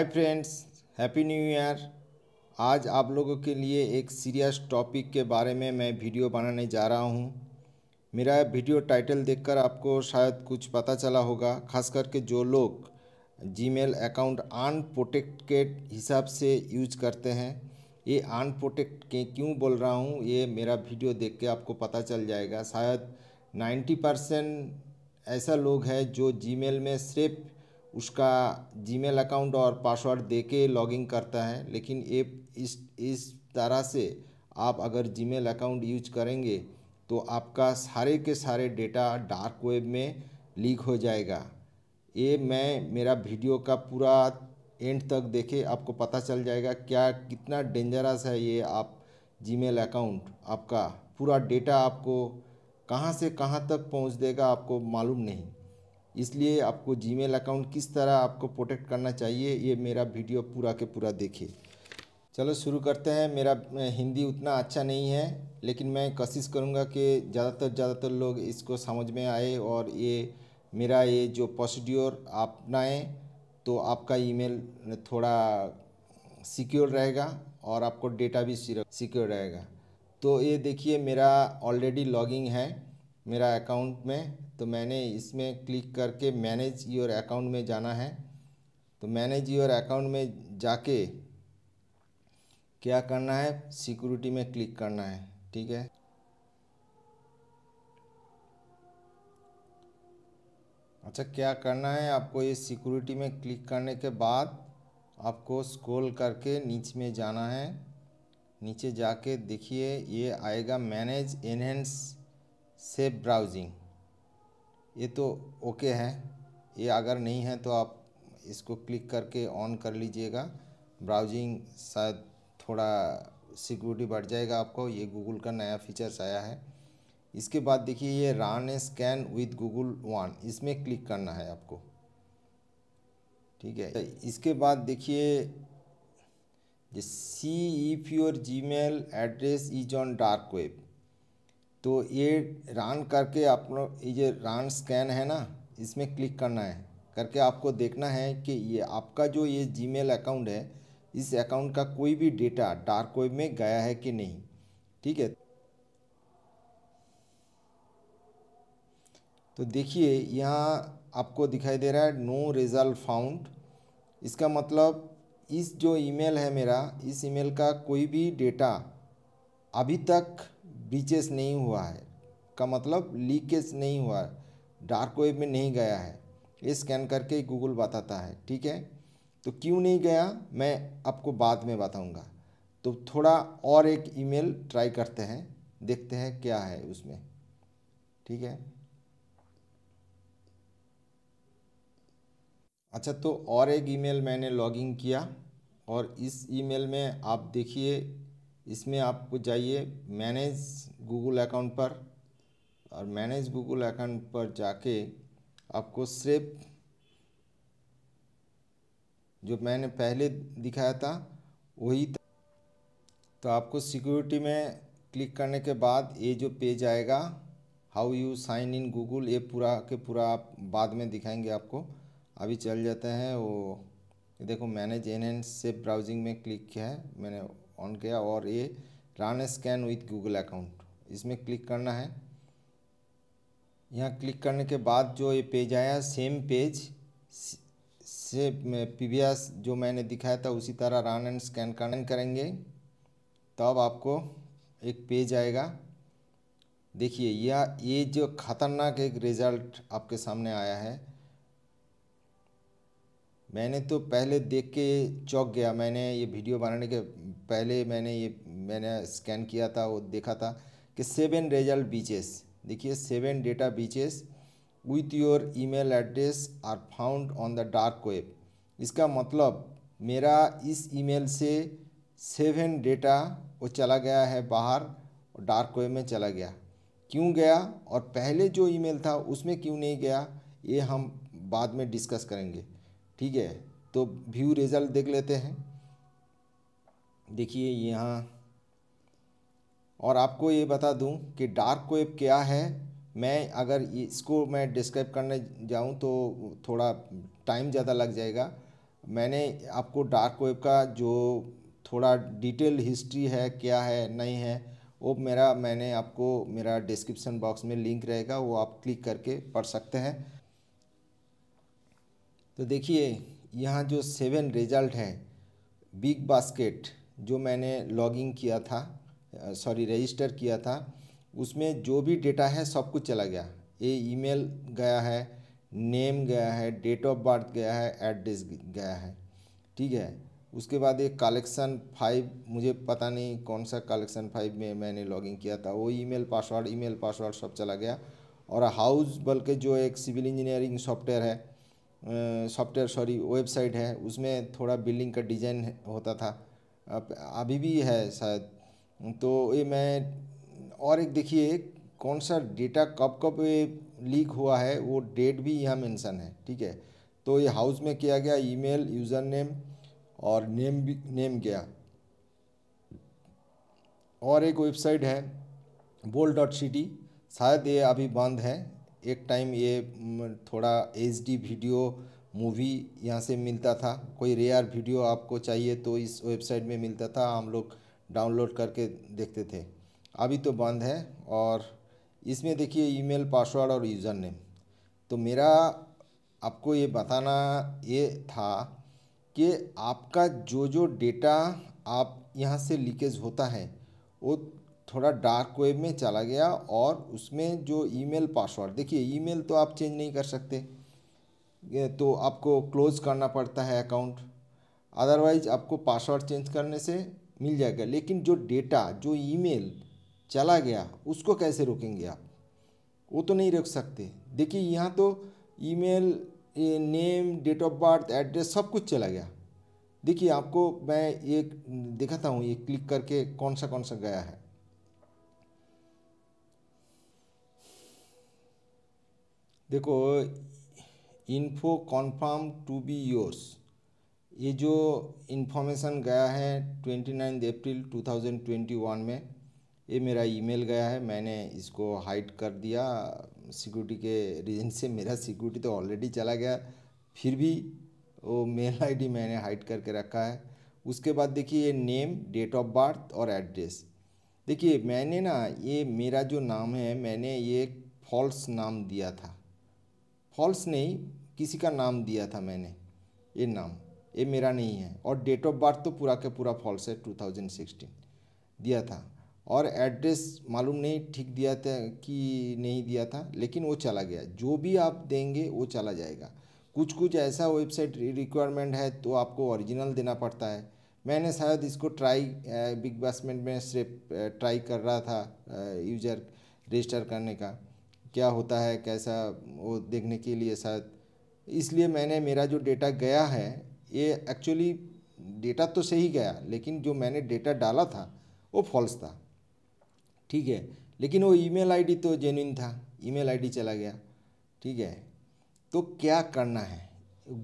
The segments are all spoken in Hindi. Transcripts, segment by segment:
हाय फ्रेंड्स हैप्पी न्यू ईयर आज आप लोगों के लिए एक सीरियस टॉपिक के बारे में मैं वीडियो बनाने जा रहा हूँ मेरा वीडियो टाइटल देखकर आपको शायद कुछ पता चला होगा खास करके जो लोग जीमेल अकाउंट अनप्रोटेक्टेड हिसाब से यूज करते हैं ये अनप्रोटेक्ट के क्यों बोल रहा हूँ ये मेरा वीडियो देख के आपको पता चल जाएगा शायद नाइन्टी परसेंट ऐसा लोग है जो मेल में सिर्फ़ उसका जीमेल अकाउंट और पासवर्ड दे के करता है लेकिन ये इस इस तरह से आप अगर जीमेल अकाउंट यूज करेंगे तो आपका सारे के सारे डेटा डार्क वेब में लीक हो जाएगा ये मैं मेरा वीडियो का पूरा एंड तक देखे आपको पता चल जाएगा क्या कितना डेंजरस है ये आप जीमेल अकाउंट आपका पूरा डेटा आपको कहाँ से कहाँ तक पहुँच देगा आपको मालूम नहीं इसलिए आपको जीमेल अकाउंट किस तरह आपको प्रोटेक्ट करना चाहिए ये मेरा वीडियो पूरा के पूरा देखिए चलो शुरू करते हैं मेरा हिंदी उतना अच्छा नहीं है लेकिन मैं कोशिश करूँगा कि ज़्यादातर ज़्यादातर लोग इसको समझ में आए और ये मेरा ये जो प्रोसीड्योर आप अपनाएँ तो आपका ईमेल थोड़ा सिक्योर रहेगा और आपको डेटा भी सिक्योर रहेगा तो ये देखिए मेरा ऑलरेडी लॉगिंग है मेरा अकाउंट में तो मैंने इसमें क्लिक करके मैनेज योर अकाउंट में जाना है तो मैनेज योर अकाउंट में जाके क्या करना है सिक्योरिटी में क्लिक करना है ठीक है अच्छा क्या करना है आपको ये सिक्योरिटी में क्लिक करने के बाद आपको स्क्रॉल करके नीचे में जाना है नीचे जाके देखिए ये आएगा मैनेज एनहेंस सेफ ब्राउजिंग ये तो ओके है ये अगर नहीं है तो आप इसको क्लिक करके ऑन कर लीजिएगा ब्राउजिंग शायद थोड़ा सिक्योरिटी बढ़ जाएगा आपको ये गूगल का नया फीचर्स आया है इसके बाद देखिए ये run scan with Google one इसमें क्लिक करना है आपको ठीक है इसके बाद देखिए see if your Gmail address is on dark web तो ये रान करके आप ये जो रान स्कैन है ना इसमें क्लिक करना है करके आपको देखना है कि ये आपका जो ये जीमेल अकाउंट है इस अकाउंट का कोई भी डेटा डार्क वेब में गया है कि नहीं ठीक है तो देखिए यहाँ आपको दिखाई दे रहा है नो रिजल्ट फाउंड इसका मतलब इस जो ईमेल है मेरा इस ईमेल का कोई भी डेटा अभी तक ब्रीचेस नहीं हुआ है का मतलब लीकेज नहीं हुआ है डार्क वेब में नहीं गया है ये स्कैन करके गूगल बताता है ठीक है तो क्यों नहीं गया मैं आपको बाद में बताऊंगा तो थोड़ा और एक ईमेल ट्राई करते हैं देखते हैं क्या है उसमें ठीक है अच्छा तो और एक ईमेल मैंने लॉगिन किया और इस ईमेल में आप देखिए इसमें आपको जाइए मैनेज गूगल अकाउंट पर और मैनेज गूगल अकाउंट पर जाके आपको सिर्फ जो मैंने पहले दिखाया था वही था। तो आपको सिक्योरिटी में क्लिक करने के बाद ये जो पेज आएगा how you sign in Google ये पूरा के पूरा आप बाद में दिखाएंगे आपको अभी चल जाते हैं वो देखो manage and and safe browsing में क्लिक किया है मैंने ऑन किया और ये run scan with Google account इसमें क्लिक करना है यहाँ क्लिक करने के बाद जो ये पेज आया सेम पेज से पीवीएस जो मैंने दिखाया था उसी तरह रन एंड स्कैन करन करेंगे तब आपको एक पेज आएगा देखिए यह ये जो खतरनाक एक रिज़ल्ट आपके सामने आया है मैंने तो पहले देख के चौंक गया मैंने ये वीडियो बनाने के पहले मैंने ये मैंने स्कैन किया था वो देखा था कि सेवन रिजल्ट बीचेस देखिए seven data breaches with your email address are found on the dark web इसका मतलब मेरा इस ईमेल से सेवन डेटा वो चला गया है बाहर डार्क वेब में चला गया क्यों गया और पहले जो ईमेल था उसमें क्यों नहीं गया ये हम बाद में डिस्कस करेंगे ठीक है तो व्यू रिज़ल्ट देख लेते हैं देखिए यहाँ और आपको ये बता दूं कि डार्क वेब क्या है मैं अगर इसको मैं डिस्क्राइब करने जाऊं तो थोड़ा टाइम ज़्यादा लग जाएगा मैंने आपको डार्क वेब का जो थोड़ा डिटेल हिस्ट्री है क्या है नहीं है वो मेरा मैंने आपको मेरा डिस्क्रिप्शन बॉक्स में लिंक रहेगा वो आप क्लिक करके पढ़ सकते हैं तो देखिए यहाँ जो सेवन रिजल्ट है बिग बास्केट जो मैंने लॉगिंग किया था सॉरी रजिस्टर किया था उसमें जो भी डेटा है सब कुछ चला गया ये ईमेल गया है नेम गया है डेट ऑफ बर्थ गया है एड्रेस गया है ठीक है उसके बाद एक कलेक्शन फाइव मुझे पता नहीं कौन सा कलेक्शन फाइव में मैंने लॉगिंग किया था वो ईमेल पासवर्ड ईमेल पासवर्ड सब चला गया और हाउस बल्कि जो एक सिविल इंजीनियरिंग सॉफ्टवेयर है सॉफ्टवेयर सॉरी वेबसाइट है उसमें थोड़ा बिल्डिंग का डिज़ाइन होता था अभी भी है शायद तो ये मैं और एक देखिए कौन सा डेटा कब कब लीक हुआ है वो डेट भी यहाँ मेंशन है ठीक है तो ये हाउस में किया गया ईमेल यूज़र नेम और नेम भी नेम गया और एक वेबसाइट है बोल डॉट सिटी शायद ये अभी बंद है एक टाइम ये थोड़ा एच वीडियो मूवी यहाँ से मिलता था कोई रेयर वीडियो आपको चाहिए तो इस वेबसाइट में मिलता था हम लोग डाउनलोड करके देखते थे अभी तो बंद है और इसमें देखिए ईमेल पासवर्ड और यूज़र नेम तो मेरा आपको ये बताना ये था कि आपका जो जो डेटा आप यहाँ से लीकेज होता है वो थोड़ा डार्क वेब में चला गया और उसमें जो ईमेल पासवर्ड देखिए ईमेल तो आप चेंज नहीं कर सकते तो आपको क्लोज़ करना पड़ता है अकाउंट अदरवाइज आपको पासवर्ड चेंज करने से मिल जाएगा लेकिन जो डेटा जो ईमेल चला गया उसको कैसे रोकेंगे आप वो तो नहीं रोक सकते देखिए यहाँ तो email name date of birth address सब कुछ चला गया देखिए आपको मैं ये दिखाता हूँ ये क्लिक करके कौन सा कौन सा गया है देखो info confirm to be yours ये जो इन्फॉर्मेशन गया है twenty ninth April two thousand twenty one में ये मेरा ईमेल गया है मैंने इसको हाइड कर दिया सिक्योरिटी के रीजन से मेरा सिक्योरिटी तो ऑलरेडी चला गया फिर भी वो मेल आईडी मैंने हाइड करके रखा है उसके बाद देखिए ये नेम डेट ऑफ बर्थ और एड्रेस देखिए मैंने ना ये मेरा जो नाम है मैंने ये फॉल्स नाम दिया था फॉल्स नहीं किसी का नाम दिया था मैंने ये नाम ये मेरा नहीं है और डेट ऑफ बर्थ तो पूरा के पूरा फॉल्स है 2016 दिया था और एड्रेस मालूम नहीं ठीक दिया था कि नहीं दिया था लेकिन वो चला गया जो भी आप देंगे वो चला जाएगा कुछ कुछ ऐसा वेबसाइट रिक्वायरमेंट है तो आपको ओरिजिनल देना पड़ता है मैंने शायद इसको ट्राई बिग बास्मेंट में सिर्फ ट्राई कर रहा था यूजर रजिस्टर करने का क्या होता है कैसा वो देखने के लिए शायद इसलिए मैंने मेरा जो डेटा गया है ये एक्चुअली डेटा तो सही गया लेकिन जो मैंने डेटा डाला था वो फॉल्स था ठीक है लेकिन वो ईमेल आईडी तो जेन्यून था ईमेल आईडी चला गया ठीक है तो क्या करना है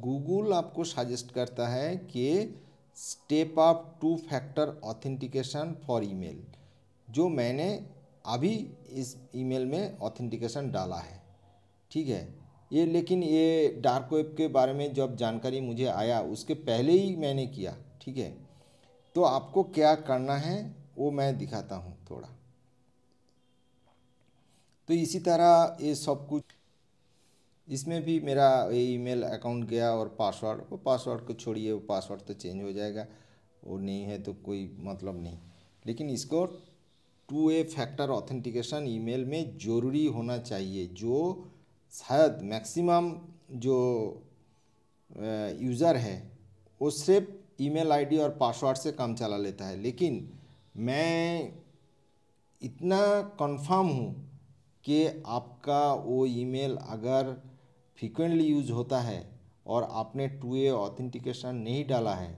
गूगल आपको सजेस्ट करता है कि step up two factor authentication for email जो मैंने अभी इस ईमेल में ऑथेंटिकेशन डाला है ठीक है ये लेकिन ये डार्क वेब के बारे में जब जानकारी मुझे आया उसके पहले ही मैंने किया ठीक है तो आपको क्या करना है वो मैं दिखाता हूँ थोड़ा तो इसी तरह ये सब कुछ इसमें भी मेरा ईमेल अकाउंट गया और पासवर्ड वो पासवर्ड को छोड़िए वो पासवर्ड तो चेंज हो जाएगा वो नहीं है तो कोई मतलब नहीं लेकिन इसको two a factor authentication email में ज़रूरी होना चाहिए जो शायद मैक्सिमम जो यूज़र है वो सिर्फ ईमेल आईडी और पासवर्ड से काम चला लेता है लेकिन मैं इतना कंफर्म हूँ कि आपका वो ईमेल अगर फ्रिक्वेंटली यूज होता है और आपने टू ए ऑथेंटिकेशन नहीं डाला है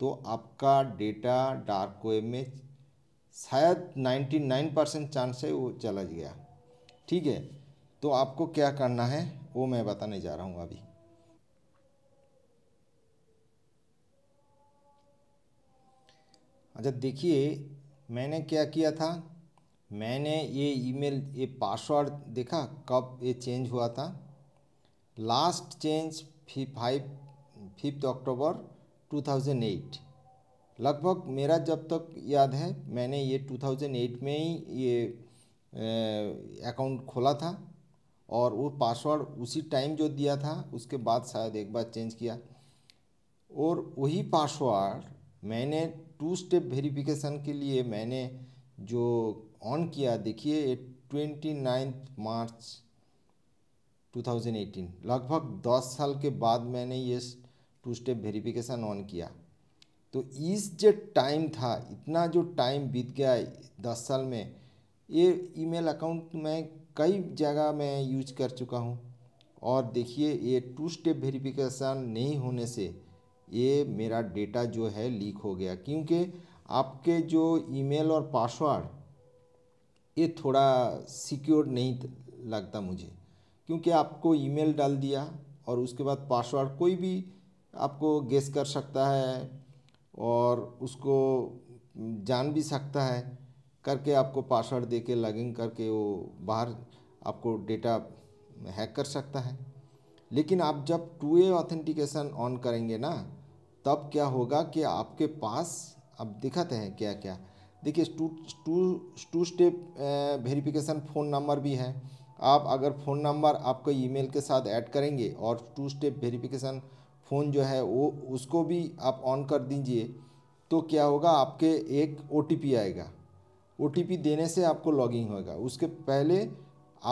तो आपका डेटा डार्क वेब में शायद 99 परसेंट चांस है वो चला गया ठीक है तो आपको क्या करना है वो मैं बताने जा रहा हूँ अभी अच्छा देखिए मैंने क्या किया था मैंने ये ईमेल ये पासवर्ड देखा कब ये चेंज हुआ था last change fif five fifth October two thousand eight लगभग मेरा जब तक याद है मैंने ये 2008 में ही ये अकाउंट खोला था और वो पासवर्ड उसी टाइम जो दिया था उसके बाद शायद एक बार चेंज किया और वही पासवर्ड मैंने टू स्टेप वेरिफिकेशन के लिए मैंने जो ऑन किया देखिए ये ट्वेंटी नाइन्थ मार्च 2018 लगभग 10 साल के बाद मैंने ये टू स्टेप वेरिफिकेशन ऑन किया तो इस जो टाइम था इतना जो टाइम बीत गया दस साल में ये ईमेल अकाउंट मैं कई जगह मैं यूज कर चुका हूँ और देखिए ये टू स्टेप वेरिफिकेशन नहीं होने से ये मेरा डेटा जो है लीक हो गया क्योंकि आपके जो ईमेल और पासवर्ड ये थोड़ा सिक्योर नहीं लगता मुझे क्योंकि आपको ईमेल डाल दिया और उसके बाद पासवर्ड कोई भी आपको गेस कर सकता है और उसको जान भी सकता है करके आपको पासवर्ड दे के इन करके वो बाहर आपको डेटा हैक कर सकता है लेकिन आप जब टू ए ऑथेंटिकेशन ऑन करेंगे ना तब क्या होगा कि आपके पास अब दिखाते हैं क्या क्या देखिए two two two step verification phone number भी है आप अगर फ़ोन नंबर आपको ईमेल के साथ ऐड करेंगे और टू स्टेप वेरिफिकेशन फ़ोन जो है वो उसको भी आप ऑन कर दीजिए तो क्या होगा आपके एक ओ आएगा ओ देने से आपको लॉगिंग होगा उसके पहले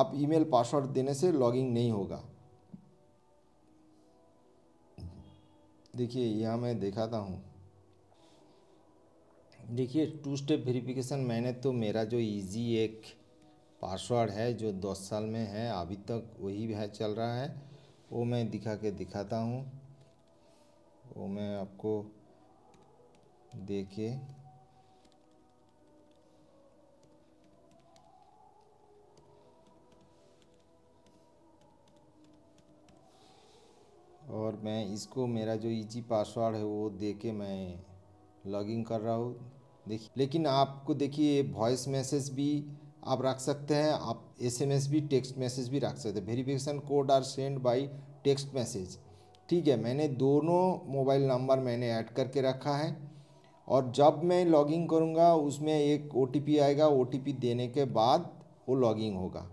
आप ईमेल पासवर्ड देने से लॉगिंग नहीं होगा देखिए यहाँ मैं दिखाता हूँ देखिए टू स्टेप वेरिफिकेशन मैंने तो मेरा जो इजी एक पासवर्ड है जो दस साल में है अभी तक वही है चल रहा है वो मैं दिखा के दिखाता हूँ वो मैं आपको देखे और मैं इसको मेरा जो इजी e पासवर्ड है वो दे के मैं लॉगिन कर रहा हूँ देखिए लेकिन आपको देखिए वॉइस मैसेज भी आप रख सकते हैं आप एसएमएस भी टेक्स्ट मैसेज भी रख सकते हैं verification code are sent by text message ठीक है मैंने दोनों मोबाइल नंबर मैंने ऐड करके रखा है और जब मैं लॉगिंग करूँगा उसमें एक ओ आएगा ओ देने के बाद वो लॉगिंग होगा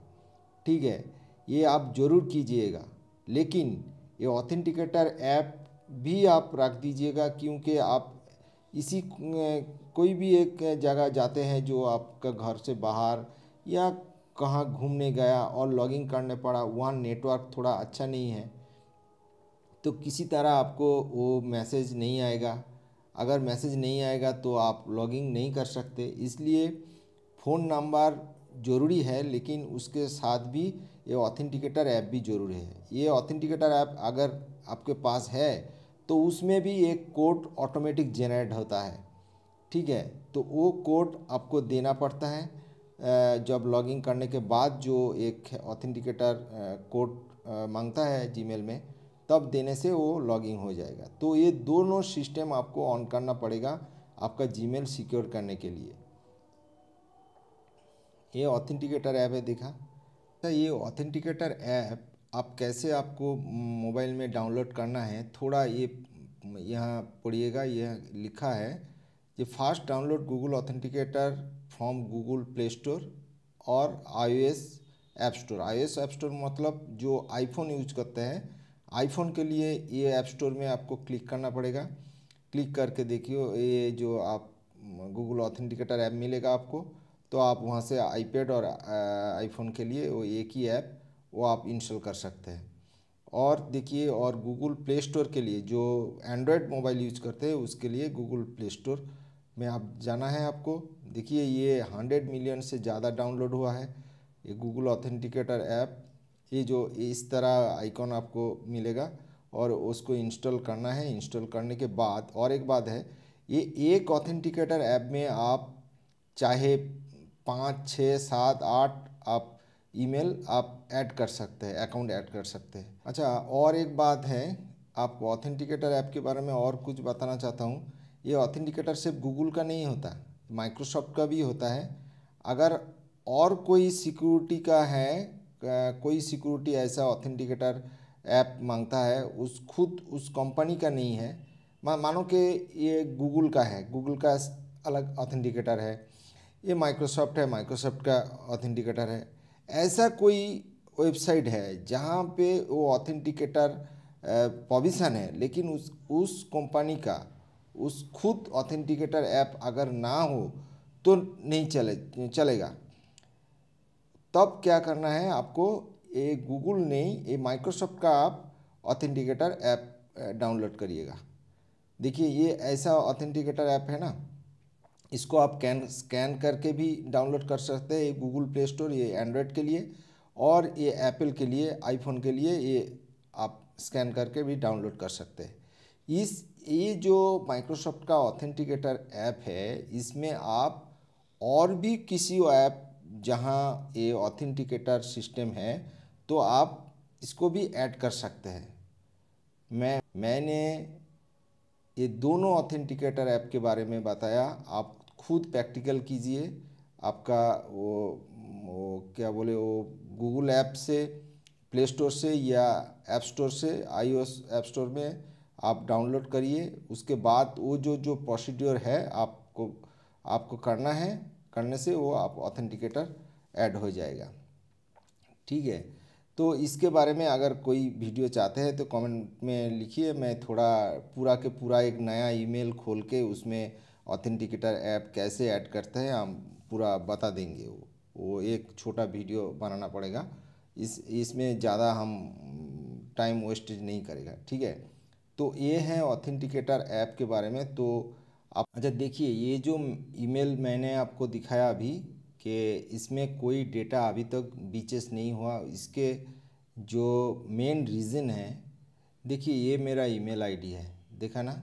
ठीक है ये आप ज़रूर कीजिएगा लेकिन ये ऑथेंटिकेटर ऐप भी आप रख दीजिएगा क्योंकि आप इसी कोई भी एक जगह जाते हैं जो आपका घर से बाहर या कहाँ घूमने गया और लॉगिंग करने पड़ा वहाँ नेटवर्क थोड़ा अच्छा नहीं है तो किसी तरह आपको वो मैसेज नहीं आएगा अगर मैसेज नहीं आएगा तो आप लॉगिंग नहीं कर सकते इसलिए फ़ोन नंबर ज़रूरी है लेकिन उसके साथ भी ये ऑथेंटिकेटर ऐप भी ज़रूरी है ये ऑथेंटिकेटर ऐप अगर आपके पास है तो उसमें भी एक कोड ऑटोमेटिक जेनरेट होता है ठीक है तो वो कोड आपको देना पड़ता है जब लॉगिंग करने के बाद जो एक ऑथेंटिकेटर कोड मांगता है जीमेल में तब देने से वो लॉगिंग हो जाएगा तो ये दोनों सिस्टम आपको ऑन करना पड़ेगा आपका जीमेल सिक्योर करने के लिए ये ऑथेंटिकेटर ऐप है देखा तो ये ऑथेंटिकेटर ऐप आप कैसे आपको मोबाइल में डाउनलोड करना है थोड़ा ये यहाँ पढ़िएगा यह लिखा है ये fast download Google authenticator from Google Play Store और I O S app store I O S app store मतलब जो आईफोन यूज करते हैं आईफोन के लिए ये ऐप स्टोर में आपको क्लिक करना पड़ेगा क्लिक करके देखियो ये जो आप गूगल ऑथेंटिकेटर ऐप मिलेगा आपको तो आप वहाँ से आईपैड और आईफोन के लिए वो एक ही ऐप वो आप इंस्टॉल कर सकते हैं और देखिए और गूगल प्ले स्टोर के लिए जो एंड्रॉयड मोबाइल यूज करते हैं उसके लिए गूगल प्ले स्टोर में आप जाना है आपको देखिए ये हंड्रेड मिलियन से ज़्यादा डाउनलोड हुआ है ये गूगल ऑथेंटिकेटर ऐप ये जो इस तरह आइकॉन आपको मिलेगा और उसको इंस्टॉल करना है इंस्टॉल करने के बाद और एक बात है ये एक ऑथेंटिकेटर ऐप में आप चाहे पाँच छः सात आठ आप ईमेल आप ऐड कर सकते हैं अकाउंट ऐड कर सकते हैं अच्छा और एक बात है आपको ऑथेंटिकेटर ऐप के बारे में और कुछ बताना चाहता हूँ ये ऑथेंटिकेटर सिर्फ गूगल का नहीं होता माइक्रोसॉफ्ट का भी होता है अगर और कोई सिक्योरिटी का है कोई सिक्योरिटी ऐसा ऑथेंटिकेटर ऐप मांगता है उस खुद उस कंपनी का नहीं है मानो कि ये गूगल का है गूगल का अलग ऑथेंटिकेटर है ये माइक्रोसॉफ्ट है माइक्रोसॉफ्ट का ऑथेंटिकेटर है ऐसा कोई वेबसाइट है जहाँ पे वो ऑथेंटिकेटर पॉविसन है लेकिन उस उस कंपनी का उस खुद ऑथेंटिकेटर ऐप अगर ना हो तो नहीं चले चलेगा तब क्या करना है आपको ये गूगल नहीं ये माइक्रोसॉफ्ट का आप ऑथेंटिकेटर ऐप डाउनलोड करिएगा देखिए ये ऐसा ऑथेंटिकेटर ऐप है ना इसको आप कैन स्कैन करके भी डाउनलोड कर सकते हैं ये गूगल प्ले स्टोर ये एंड्रॉयड के लिए और ये एप्पल के लिए आईफोन के लिए ये आप स्कैन करके भी डाउनलोड कर सकते हैं इस ये जो माइक्रोसॉफ्ट का ऑथेंटिकेटर ऐप है इसमें आप और भी किसी ऐप जहाँ ये ऑथेंटिकेटर सिस्टम है तो आप इसको भी ऐड कर सकते हैं मैं मैंने ये दोनों ऑथेंटिकेटर ऐप के बारे में बताया आप खुद प्रैक्टिकल कीजिए आपका वो, वो क्या बोले वो गूगल ऐप से प्ले स्टोर से या ऐप स्टोर से आईओएस ऐप स्टोर में आप डाउनलोड करिए उसके बाद वो जो जो प्रोसीड्योर है आपको आपको करना है करने से वो आप ऑथेंटिकेटर ऐड हो जाएगा ठीक है तो इसके बारे में अगर कोई वीडियो चाहते हैं तो कमेंट में लिखिए मैं थोड़ा पूरा के पूरा एक नया ईमेल खोल के उसमें ऑथेंटिकेटर ऐप कैसे ऐड करते हैं हम पूरा बता देंगे वो वो एक छोटा वीडियो बनाना पड़ेगा इस इसमें ज़्यादा हम टाइम वेस्टेज नहीं करेगा ठीक है तो ये है ऑथेंटिकेटर ऐप के बारे में तो आप अच्छा देखिए ये जो ईमेल मैंने आपको दिखाया अभी कि इसमें कोई डेटा अभी तक बीचेस नहीं हुआ इसके जो मेन रीज़न है देखिए ये मेरा ईमेल आईडी है देखा ना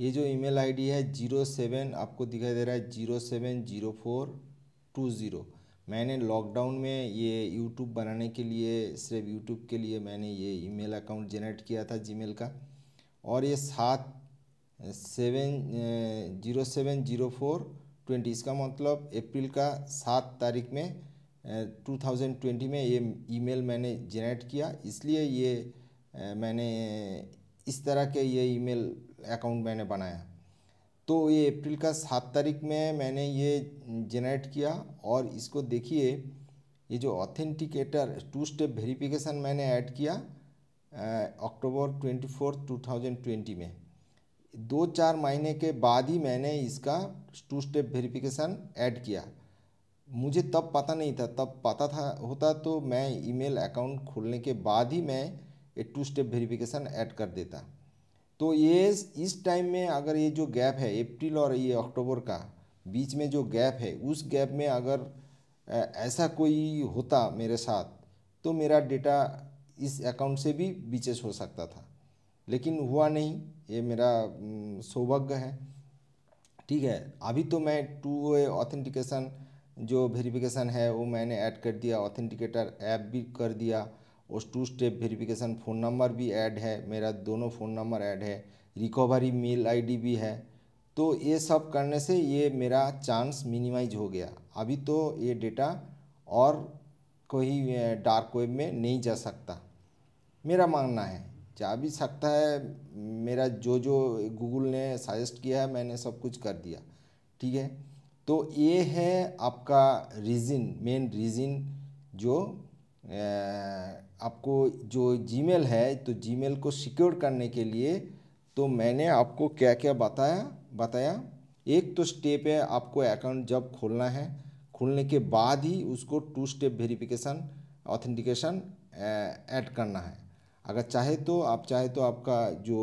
ये जो ईमेल आईडी है जीरो सेवन आपको दिखाई दे रहा है zero seven zero four two zero मैंने लॉकडाउन में ये यूट्यूब बनाने के लिए सिर्फ यूट्यूब के लिए मैंने ये ईमेल अकाउंट जनरेट किया था जीमेल का और ये सात seven zero seven zero four twenty इसका मतलब अप्रैल का सात तारीख में टू थाउजेंड ट्वेंटी में ये ईमेल मैंने जेनरेट किया इसलिए ये मैंने इस तरह के ये ईमेल अकाउंट मैंने बनाया तो ये अप्रैल का सात तारीख में मैंने ये जेनरेट किया और इसको देखिए ये जो ऑथेंटिकेटर टू स्टेप वेरिफिकेशन मैंने ऐड किया October twenty fourth two thousand twenty में दो चार महीने के बाद ही मैंने इसका टू स्टेप वेरिफिकेशन ऐड किया मुझे तब पता नहीं था तब पता था होता तो मैं ईमेल अकाउंट खोलने के बाद ही मैं ये टू स्टेप वेरिफिकेशन ऐड कर देता तो ये इस टाइम में अगर ये जो गैप है अप्रैल और ये अक्टूबर का बीच में जो गैप है उस गैप में अगर ऐसा कोई होता मेरे साथ तो मेरा डेटा इस अकाउंट से भी बीचेस हो सकता था लेकिन हुआ नहीं ये मेरा सौभाग्य है ठीक है अभी तो मैं टू वे ऑथेंटिकेशन जो वेरिफिकेशन है वो मैंने ऐड कर दिया ऑथेंटिकेटर ऐप भी कर दिया और two step verification phone number भी ऐड है मेरा दोनों फ़ोन नंबर ऐड है रिकवरी मेल आईडी भी है तो ये सब करने से ये मेरा चांस मिनिमाइज हो गया अभी तो ये डेटा और कोई डार्क वेब में नहीं जा सकता मेरा मानना है जा भी सकता है मेरा जो जो गूगल ने सजेस्ट किया है मैंने सब कुछ कर दिया ठीक है तो ये है आपका रीज़न मेन रीज़न जो आपको जो जीमेल है तो जीमेल को सिक्योर करने के लिए तो मैंने आपको क्या क्या बताया बताया एक तो स्टेप है आपको अकाउंट जब खोलना है खोलने के बाद ही उसको two step verification authentication add करना है अगर चाहे तो आप चाहे तो आपका जो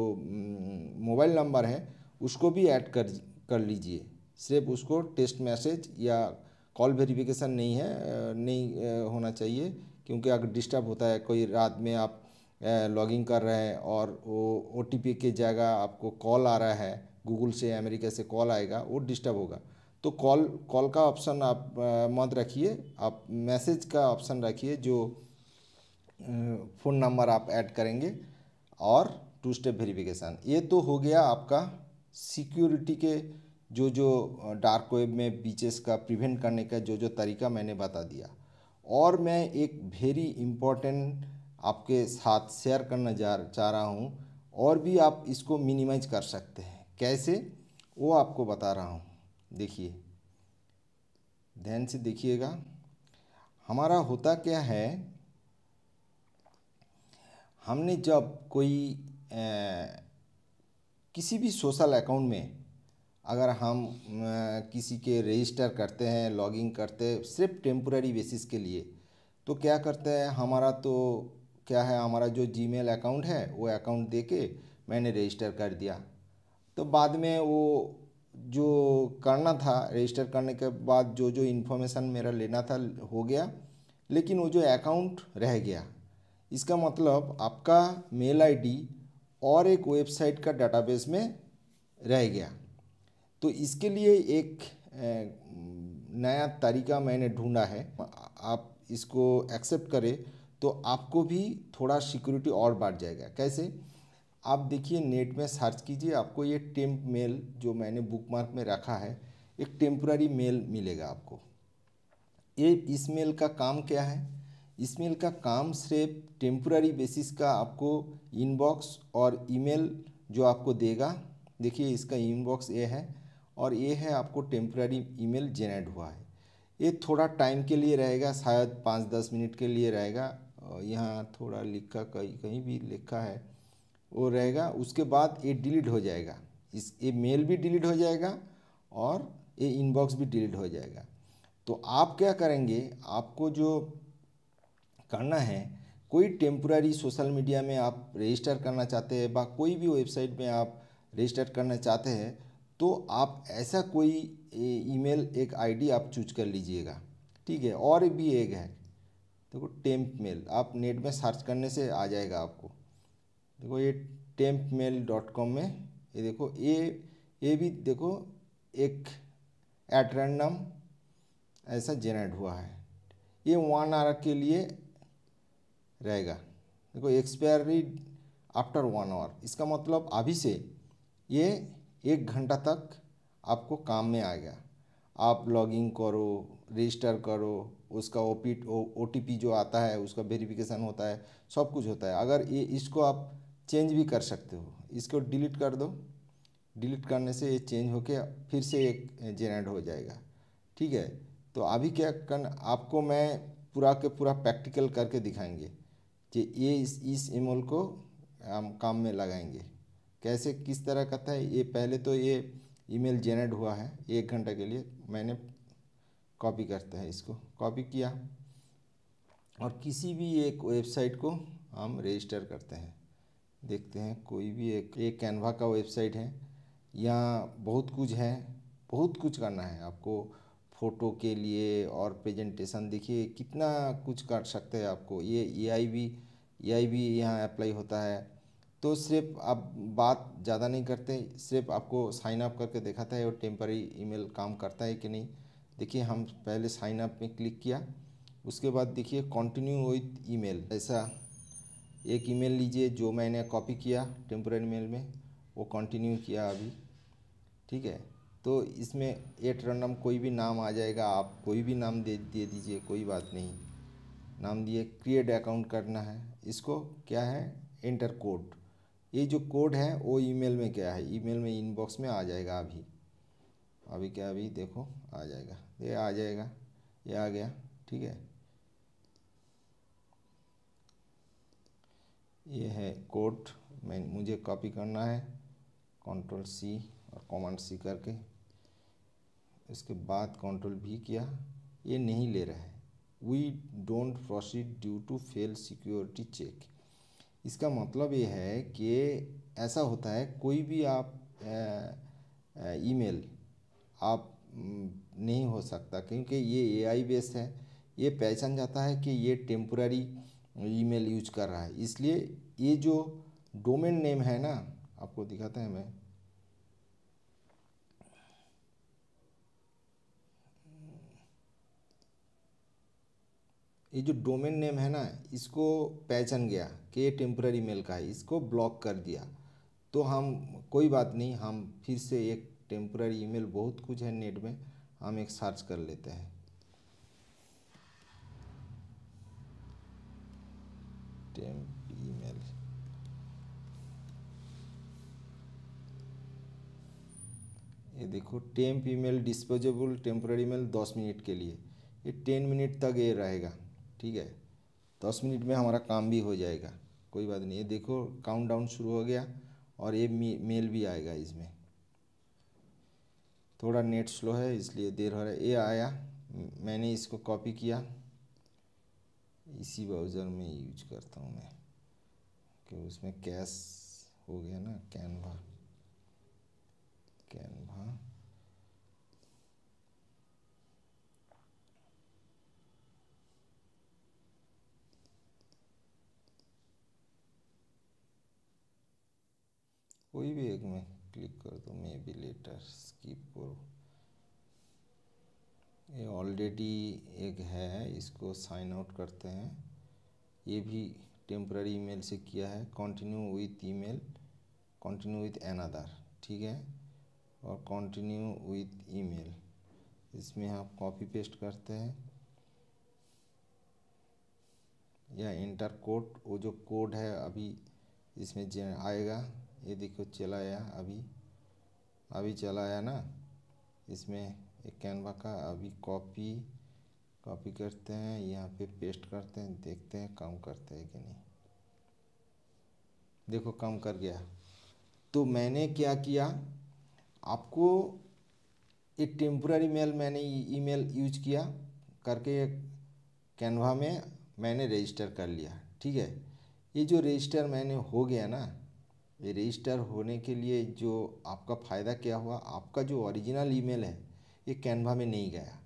मोबाइल नंबर है उसको भी ऐड कर कर लीजिए सिर्फ उसको टेस्ट मैसेज या कॉल वेरिफिकेशन नहीं है नहीं होना चाहिए क्योंकि अगर डिस्टर्ब होता है कोई रात में आप लॉगिंग कर रहे हैं और वो ओ टी के जगह आपको कॉल आ रहा है गूगल से अमेरिका से कॉल आएगा वो डिस्टर्ब होगा तो कॉल कॉल का ऑप्शन आप मत रखिए आप मैसेज का ऑप्शन रखिए जो फ़ोन नंबर आप ऐड करेंगे और टू स्टेप वेरिफिकेशन ये तो हो गया आपका सिक्योरिटी के जो जो डार्क वेब में बीचेस का प्रिवेंट करने का जो जो तरीका मैंने बता दिया और मैं एक वेरी इम्पॉर्टेंट आपके साथ शेयर करना जा चाह रहा हूँ और भी आप इसको मिनिमाइज कर सकते हैं कैसे वो आपको बता रहा हूँ देखिए ध्यान से देखिएगा हमारा होता क्या है हमने जब कोई ए, किसी भी सोशल अकाउंट में अगर हम ए, किसी के रजिस्टर करते हैं लॉगिंग करते हैं सिर्फ टेम्प्रेरी बेसिस के लिए तो क्या करते हैं हमारा तो क्या है हमारा जो जीमेल अकाउंट है वो अकाउंट दे के मैंने रजिस्टर कर दिया तो बाद में वो जो करना था रजिस्टर करने के बाद जो जो इन्फॉर्मेशन मेरा लेना था हो गया लेकिन वो जो अकाउंट रह गया इसका मतलब आपका मेल आईडी और एक वेबसाइट का डाटाबेस में रह गया तो इसके लिए एक नया तरीका मैंने ढूंढा है आप इसको एक्सेप्ट करें तो आपको भी थोड़ा सिक्योरिटी और बढ़ जाएगा कैसे आप देखिए नेट में सर्च कीजिए आपको ये टेम्प मेल जो मैंने बुकमार्क में रखा है एक टेम्प्ररी मेल मिलेगा आपको ये इस मेल का काम क्या है इस मेल का काम सिर्फ टेम्पोरारी बेसिस का आपको इनबॉक्स और ईमेल जो आपको देगा देखिए इसका इनबॉक्स ये है और ये है आपको टेम्पोरारी ईमेल जेनरेट हुआ है ये थोड़ा टाइम के लिए रहेगा शायद पाँच दस मिनट के लिए रहेगा यहाँ थोड़ा लिखा कहीं कहीं भी लिखा है वो रहेगा उसके बाद ये डिलीट हो जाएगा इस ये मेल भी डिलीट हो जाएगा और ये इनबॉक्स भी डिलीट हो जाएगा तो आप क्या करेंगे आपको जो करना है कोई टेम्पोरारी सोशल मीडिया में आप रजिस्टर करना चाहते हैं बा कोई भी वेबसाइट में आप रजिस्टर करना चाहते हैं तो आप ऐसा कोई ईमेल एक आईडी आप चूज कर लीजिएगा ठीक है और भी एक है देखो टेम्प मेल आप नेट में सर्च करने से आ जाएगा आपको देखो ये टेम्प मेल डॉट कॉम में ये देखो ये ये भी देखो एक एट रैंडम ऐसा जेनरेट हुआ है ये वन आर के लिए रहेगा देखो एक्सपायरी आफ्टर वन आवर इसका मतलब अभी से ये एक घंटा तक आपको काम में आएगा आप लॉगिंग करो रजिस्टर करो उसका O P O T P जो आता है उसका वेरिफिकेशन होता है सब कुछ होता है अगर ये इसको आप चेंज भी कर सकते हो इसको डिलीट कर दो डिलीट करने से ये चेंज होके फिर से एक जेनरेट हो जाएगा ठीक है तो अभी क्या कर आपको मैं पूरा के पूरा प्रैक्टिकल करके दिखाएंगे कि ये इस इस एमोल को हम काम में लगाएंगे कैसे किस तरह का था ये पहले तो ये ईमेल जेनरेट हुआ है एक घंटा के लिए मैंने कॉपी करता है इसको कॉपी किया और किसी भी एक वेबसाइट को हम रजिस्टर करते हैं देखते हैं कोई भी एक एक कैनवा का वेबसाइट है यहाँ बहुत कुछ है बहुत कुछ करना है आपको फ़ोटो के लिए और प्रेजेंटेशन देखिए कितना कुछ कर सकते हैं आपको ये ए आई भी ए भी यहाँ अप्लाई होता है तो सिर्फ आप बात ज़्यादा नहीं करते सिर्फ आपको साइन अप करके दिखाता है और टेम्पररी ईमेल काम करता है कि नहीं देखिए हम पहले साइन अप में क्लिक किया उसके बाद देखिए कंटिन्यू विथ ईमेल ऐसा एक ईमेल लीजिए जो मैंने कॉपी किया टेम्पररी मेल में वो कंटिन्यू किया अभी ठीक है तो इसमें एट रनम कोई भी नाम आ जाएगा आप कोई भी नाम दे दे दीजिए कोई बात नहीं नाम दिए क्रिएट अकाउंट करना है इसको क्या है एंटर कोड ये जो कोड है वो ईमेल में क्या है ईमेल में इनबॉक्स में आ जाएगा अभी अभी क्या अभी देखो आ जाएगा ये आ जाएगा ये आ गया ठीक है ये है कोड मैं मुझे कॉपी करना है कंट्रोल सी और कमांड सी करके उसके बाद कंट्रोल भी किया ये नहीं ले रहा है we don't proceed due to fail security check इसका मतलब ये है कि ऐसा होता है कोई भी आप ईमेल आप नहीं हो सकता क्योंकि ये एआई बेस है ये पहचान जाता है कि ये टेम्पोरारी ईमेल यूज कर रहा है इसलिए ये जो डोमेन नेम है ना आपको दिखाते हैं मैं ये जो डोमेन नेम है ना इसको पहचान गया कि ये टेम्प्ररी मेल का है इसको ब्लॉक कर दिया तो हम कोई बात नहीं हम फिर से एक टेम्प्ररी ईमेल बहुत कुछ है नेट में हम एक सर्च कर लेते हैं टेम्प ईमेल ये देखो temp email disposable temporary mail दस मिनट के लिए ये टेन मिनट तक ये रहेगा ठीक है दस मिनट में हमारा काम भी हो जाएगा कोई बात नहीं ये देखो काउंट डाउन शुरू हो गया और ये मेल भी आएगा इसमें थोड़ा नेट स्लो है इसलिए देर हो रहा है ये आया मैंने इसको कॉपी किया इसी ब्राउज़र में यूज करता हूँ मैं कि उसमें कैश हो गया ना कैनवा कैनवा कोई भी एक में क्लिक कर दो मे बी लेटर स्किप करो ये ऑलरेडी एक है इसको साइन आउट करते हैं ये भी टेम्प्ररी ईमेल से किया है continue with email continue with another ठीक है और कंटिन्यू विथ ईमेल इसमें आप कॉपी पेस्ट करते हैं या इंटर कोड वो जो कोड है अभी इसमें जे आएगा ये देखो चला आया अभी अभी चला आया ना इसमें एक कैनवा का अभी कॉपी कॉपी करते हैं यहाँ पे पेस्ट करते हैं देखते हैं काम करते हैं कि नहीं देखो कम कर गया तो मैंने क्या किया आपको एक टेम्प्ररी मेल मैंने ईमेल यूज किया करके कैनवा में मैंने रजिस्टर कर लिया ठीक है ये जो रजिस्टर मैंने हो गया ना रजिस्टर होने के लिए जो आपका फ़ायदा क्या हुआ आपका जो ओरिजिनल ईमेल है ये कैनवा में नहीं गया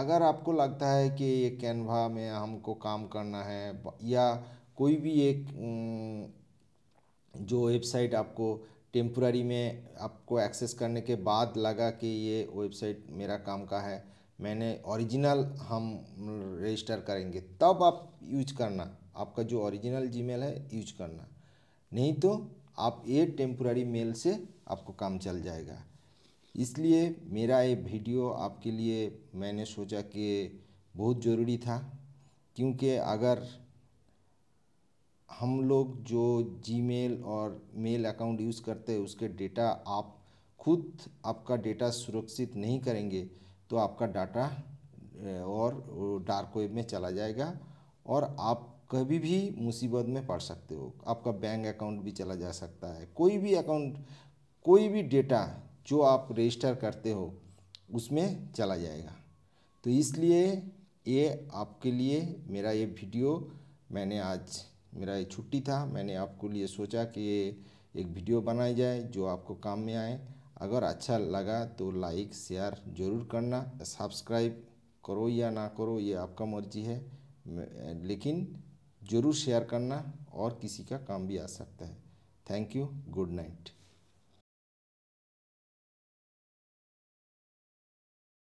अगर आपको लगता है कि ये कैनवा में हमको काम करना है या कोई भी एक जो वेबसाइट आपको टेम्प्ररी में आपको एक्सेस करने के बाद लगा कि ये वेबसाइट मेरा काम का है मैंने ओरिजिनल हम रजिस्टर करेंगे तब आप यूज करना आपका जो ओरिजिनल जीमेल है यूज करना नहीं तो आप ये टेम्प्रेरी मेल से आपको काम चल जाएगा इसलिए मेरा ये वीडियो आपके लिए मैंने सोचा कि बहुत ज़रूरी था क्योंकि अगर हम लोग जो जीमेल और मेल अकाउंट यूज़ करते हैं उसके डेटा आप खुद आपका डेटा सुरक्षित नहीं करेंगे तो आपका डाटा और डार्क वेब में चला जाएगा और आप कभी भी मुसीबत में पड़ सकते हो आपका बैंक अकाउंट भी चला जा सकता है कोई भी अकाउंट कोई भी डेटा जो आप रजिस्टर करते हो उसमें चला जाएगा तो इसलिए ये आपके लिए मेरा ये वीडियो मैंने आज मेरा ये छुट्टी था मैंने आपको लिए सोचा कि ये एक वीडियो बनाई जाए जो आपको काम में आए अगर अच्छा लगा तो लाइक शेयर ज़रूर करना सब्सक्राइब करो या ना करो ये आपका मर्जी है लेकिन ज़रूर शेयर करना और किसी का काम भी आ सकता है थैंक यू गुड नाइट